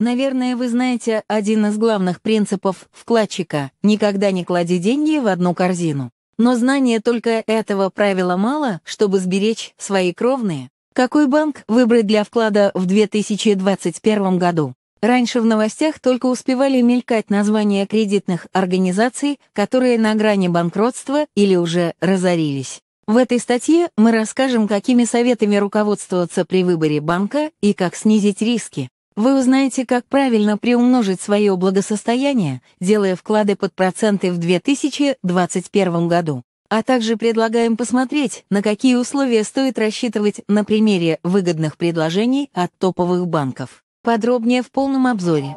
Наверное, вы знаете один из главных принципов вкладчика – никогда не клади деньги в одну корзину. Но знания только этого правила мало, чтобы сберечь свои кровные. Какой банк выбрать для вклада в 2021 году? Раньше в новостях только успевали мелькать названия кредитных организаций, которые на грани банкротства или уже разорились. В этой статье мы расскажем, какими советами руководствоваться при выборе банка и как снизить риски. Вы узнаете, как правильно приумножить свое благосостояние, делая вклады под проценты в 2021 году. А также предлагаем посмотреть, на какие условия стоит рассчитывать на примере выгодных предложений от топовых банков. Подробнее в полном обзоре.